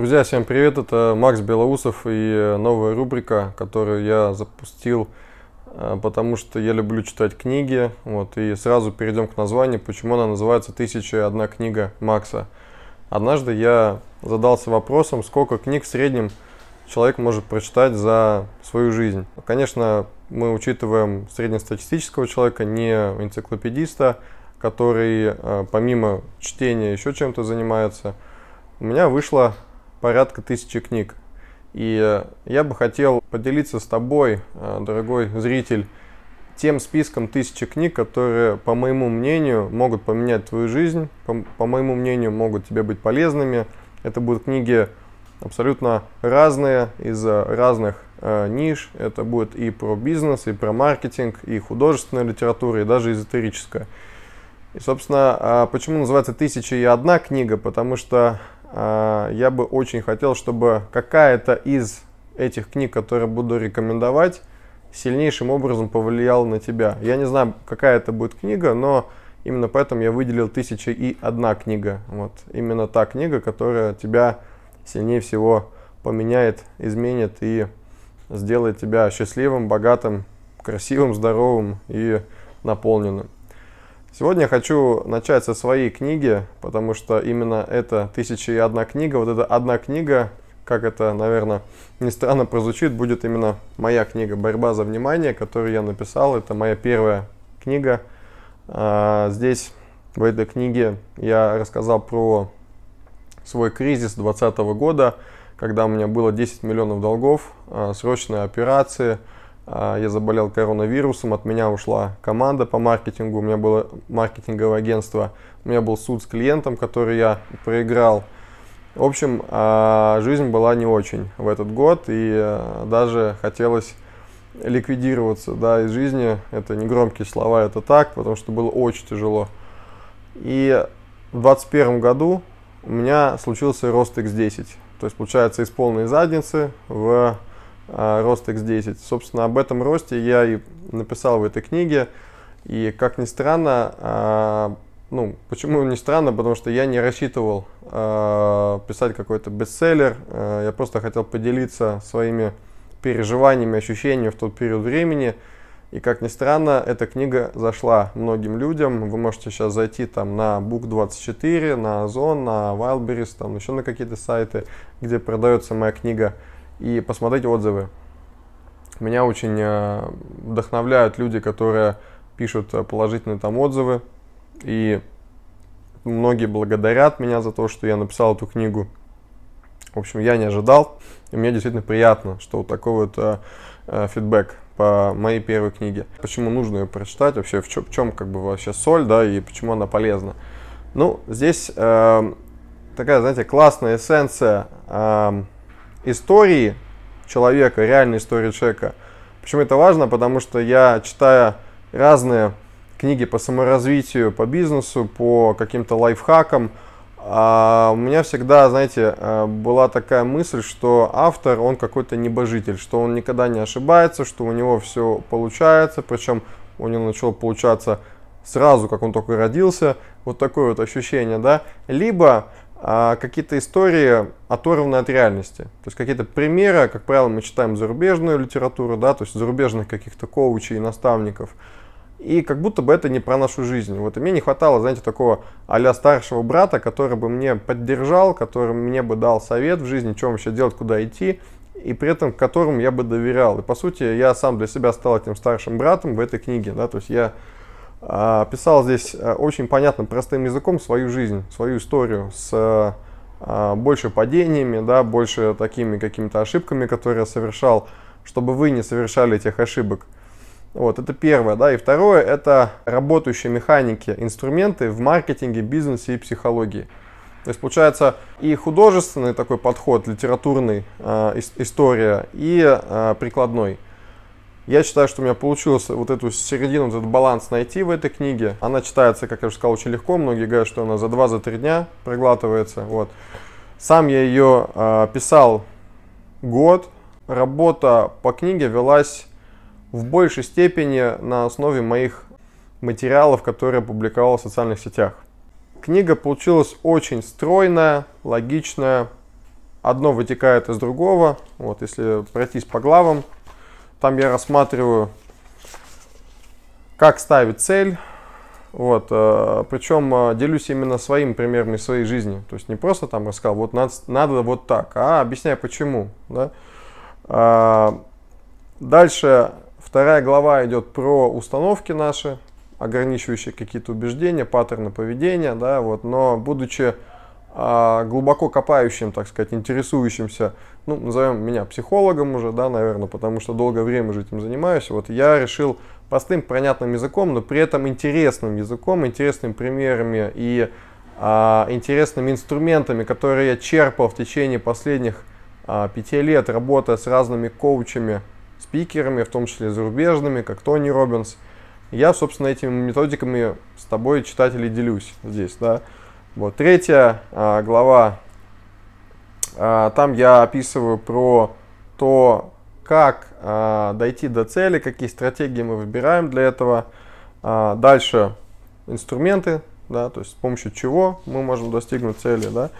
Друзья, всем привет, это Макс Белоусов и э, новая рубрика, которую я запустил, э, потому что я люблю читать книги, вот, и сразу перейдем к названию, почему она называется «Тысяча одна книга Макса». Однажды я задался вопросом, сколько книг в среднем человек может прочитать за свою жизнь. Конечно, мы учитываем среднестатистического человека, не энциклопедиста, который э, помимо чтения еще чем-то занимается. У меня вышло порядка тысячи книг. И э, я бы хотел поделиться с тобой, э, дорогой зритель, тем списком тысячи книг, которые, по моему мнению, могут поменять твою жизнь, по, по моему мнению, могут тебе быть полезными. Это будут книги абсолютно разные, из э, разных э, ниш. Это будет и про бизнес, и про маркетинг, и художественная литература, и даже эзотерическая. И, собственно, а почему называется «Тысяча и одна книга»? Потому что а, я бы очень хотел, чтобы какая-то из этих книг, которые буду рекомендовать, сильнейшим образом повлияла на тебя. Я не знаю, какая это будет книга, но именно поэтому я выделил тысяча и одна книга. Вот именно та книга, которая тебя сильнее всего поменяет, изменит и сделает тебя счастливым, богатым, красивым, здоровым и наполненным. Сегодня я хочу начать со своей книги, потому что именно эта «Тысяча и одна книга», вот эта одна книга, как это, наверное, не странно прозвучит, будет именно моя книга «Борьба за внимание», которую я написал. Это моя первая книга. А, здесь, в этой книге, я рассказал про свой кризис 2020 года, когда у меня было 10 миллионов долгов, а, срочные операции – а, я заболел коронавирусом, от меня ушла команда по маркетингу, у меня было маркетинговое агентство, у меня был суд с клиентом, который я проиграл. В общем, а, жизнь была не очень в этот год, и а, даже хотелось ликвидироваться да, из жизни. Это не громкие слова, это так, потому что было очень тяжело. И в 2021 году у меня случился рост X10. То есть, получается, из полной задницы в а, рост X10. Собственно, об этом росте я и написал в этой книге. И как ни странно, а, ну, почему не странно, потому что я не рассчитывал а, писать какой-то бестселлер. Я просто хотел поделиться своими переживаниями, ощущениями в тот период времени. И как ни странно, эта книга зашла многим людям. Вы можете сейчас зайти там на Book24, на Озон, на Wildberries, там еще на какие-то сайты, где продается моя книга и посмотреть отзывы. Меня очень э, вдохновляют люди, которые пишут э, положительные там отзывы. И многие благодарят меня за то, что я написал эту книгу. В общем, я не ожидал. И мне действительно приятно, что вот такой вот э, э, фидбэк по моей первой книге. Почему нужно ее прочитать вообще, в чем, в чем как бы вообще соль, да, и почему она полезна. Ну, здесь э, такая, знаете, классная эссенция э, истории человека, реальной истории человека. Почему это важно? Потому что я, читаю разные книги по саморазвитию, по бизнесу, по каким-то лайфхакам, а у меня всегда, знаете, э, была такая мысль, что автор, он какой-то небожитель, что он никогда не ошибается, что у него все получается, причем у него начало получаться сразу, как он только родился, вот такое вот ощущение, да, либо а какие-то истории оторваны от реальности. То есть какие-то примеры, как правило, мы читаем зарубежную литературу, да, то есть зарубежных каких-то коучей и наставников. И как будто бы это не про нашу жизнь. Вот и мне не хватало, знаете, такого а старшего брата, который бы мне поддержал, который мне бы дал совет в жизни, чем вообще делать, куда идти, и при этом которому я бы доверял. И по сути, я сам для себя стал этим старшим братом в этой книге, да, то есть я а, писал здесь э, очень понятным, простым языком свою жизнь, свою историю с э, а, больше падениями, да, больше такими какими-то ошибками, которые я совершал, чтобы вы не совершали этих ошибок. Вот, это первое, да, и второе – это работающие механики, инструменты в маркетинге, бизнесе и психологии. То есть получается и художественный такой подход, литературный, э, история, и э, прикладной – я считаю, что у меня получилось вот эту середину, этот баланс найти в этой книге. Она читается, как я уже сказал, очень легко. Многие говорят, что она за 2-3 дня проглатывается. Вот. Сам я ее э, писал год. Работа по книге велась в большей степени на основе моих материалов, которые я публиковал в социальных сетях. Книга получилась очень стройная, логичная. Одно вытекает из другого. Вот, если пройтись по главам, там я рассматриваю, как ставить цель. Вот, э, причем э, делюсь именно своим примером из своей жизни. То есть не просто там рассказал, вот надо, надо вот так, а объясняю почему. Да? А, дальше вторая глава идет про установки наши, ограничивающие какие-то убеждения, паттерны поведения. Да? Вот, но будучи а, глубоко копающим, так сказать, интересующимся, ну, назовем меня психологом уже, да, наверное, потому что долгое время уже этим занимаюсь, вот я решил простым, понятным языком, но при этом интересным языком, интересными примерами и а, интересными инструментами, которые я черпал в течение последних а, пяти лет, работая с разными коучами, спикерами, в том числе зарубежными, как Тони Робинс, я, собственно, этими методиками с тобой, читатели, делюсь здесь, да. Вот, третья а, глава, а, там я описываю про то, как а, дойти до цели, какие стратегии мы выбираем для этого. А, дальше инструменты, да, то есть с помощью чего мы можем достигнуть цели, да.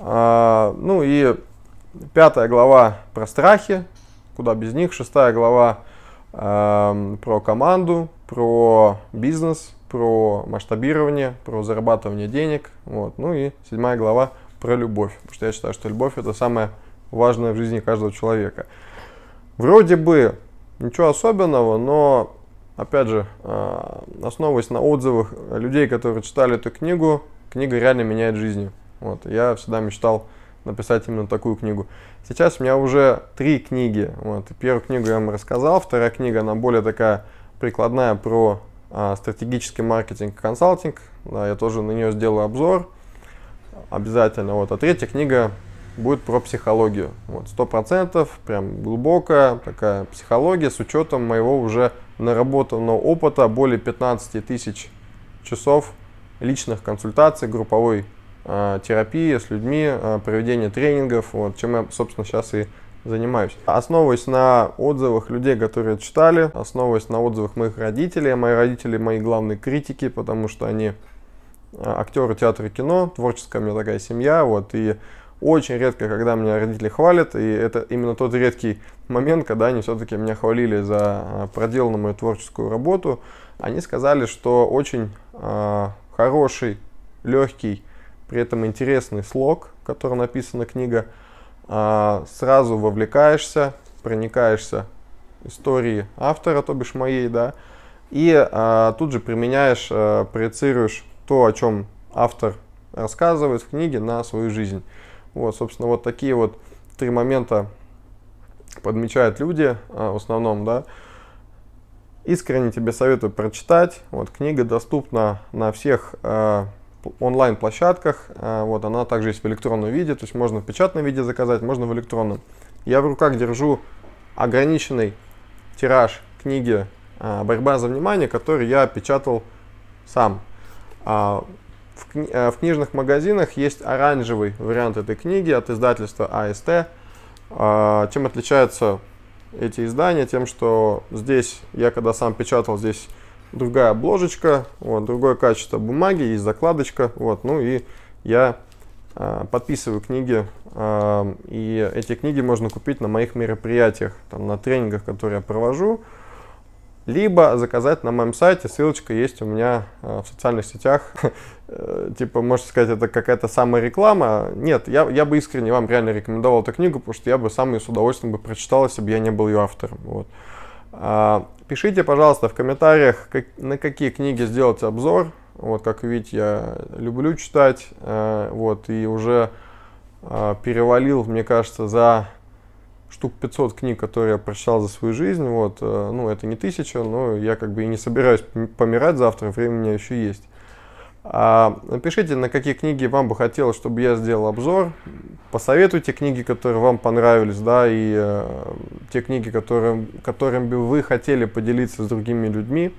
А, ну и пятая глава про страхи, куда без них. Шестая глава э, про команду, про бизнес, про масштабирование, про зарабатывание денег. Вот. Ну и седьмая глава про любовь. Потому что я считаю, что любовь это самое важное в жизни каждого человека. Вроде бы ничего особенного, но опять же, а, основываясь на отзывах людей, которые читали эту книгу, книга реально меняет жизнь. Вот. Я всегда мечтал написать именно такую книгу. Сейчас у меня уже три книги. Вот. Первую книгу я вам рассказал, вторая книга, она более такая прикладная про а, стратегический маркетинг консалтинг. Да, я тоже на нее сделаю обзор обязательно. Вот. А третья книга будет про психологию. Вот, сто процентов прям глубокая такая психология с учетом моего уже наработанного опыта, более 15 тысяч часов личных консультаций, групповой э, терапии с людьми, э, проведения тренингов, вот, чем я, собственно, сейчас и занимаюсь. Основываясь на отзывах людей, которые читали, основываясь на отзывах моих родителей. Мои родители мои главные критики, потому что они а, актеры театра и кино, творческая у меня такая семья, вот, и очень редко, когда меня родители хвалят, и это именно тот редкий момент, когда они все-таки меня хвалили за а, проделанную мою творческую работу, они сказали, что очень э, хороший, легкий, при этом интересный слог, который написана книга – а, сразу вовлекаешься, проникаешься истории автора, то бишь моей, да, и а, тут же применяешь, а, проецируешь то, о чем автор рассказывает в книге на свою жизнь. Вот, собственно, вот такие вот три момента подмечают люди а, в основном, да. Искренне тебе советую прочитать. Вот книга доступна на всех а, онлайн-площадках. А, вот, она также есть в электронном виде, то есть можно в печатном виде заказать, можно в электронном. Я в руках держу ограниченный тираж книги а, «Борьба за внимание», который я печатал сам. А, в, кни в книжных магазинах есть оранжевый вариант этой книги от издательства АСТ. Чем отличаются эти издания? Тем, что здесь я когда сам печатал, здесь другая обложечка, вот, другое качество бумаги, есть закладочка, вот, ну и я э, подписываю книги, э, и эти книги можно купить на моих мероприятиях, там, на тренингах, которые я провожу, либо заказать на моем сайте, ссылочка есть у меня э, в социальных сетях, э, типа, можно сказать, это какая-то самая реклама, нет, я, я бы искренне вам реально рекомендовал эту книгу, потому что я бы сам ее с удовольствием бы прочитал, если бы я не был ее автором, вот. Пишите, пожалуйста, в комментариях, как, на какие книги сделать обзор. Вот, как видите, я люблю читать. Э, вот, и уже э, перевалил, мне кажется, за штук 500 книг, которые я прочитал за свою жизнь. Вот, э, ну, это не тысяча, но я как бы и не собираюсь помирать завтра, времени еще есть. А, напишите, на какие книги вам бы хотелось, чтобы я сделал обзор. Посоветуйте книги, которые вам понравились, да, и э, те книги, которые, которыми бы вы хотели поделиться с другими людьми.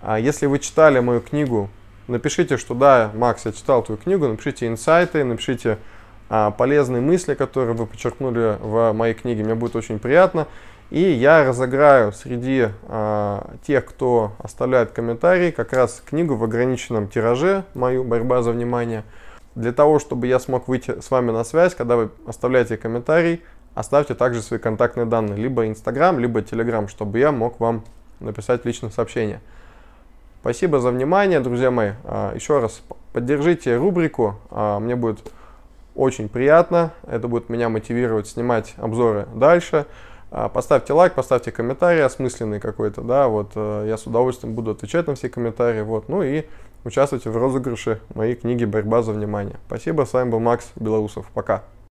А если вы читали мою книгу, напишите, что да, Макс, я читал твою книгу, напишите инсайты, напишите а, полезные мысли, которые вы подчеркнули в моей книге. Мне будет очень приятно. И я разыграю среди э, тех, кто оставляет комментарии, как раз книгу в ограниченном тираже, мою «Борьба за внимание». Для того, чтобы я смог выйти с вами на связь, когда вы оставляете комментарий, оставьте также свои контактные данные, либо Инстаграм, либо Телеграм, чтобы я мог вам написать личное сообщение. Спасибо за внимание, друзья мои. А, еще раз поддержите рубрику, а, мне будет очень приятно, это будет меня мотивировать снимать обзоры дальше. А, поставьте лайк, поставьте комментарий осмысленный какой-то, да, вот э, я с удовольствием буду отвечать на все комментарии, вот, ну и участвуйте в розыгрыше моей книги «Борьба за внимание». Спасибо, с вами был Макс Белоусов, пока.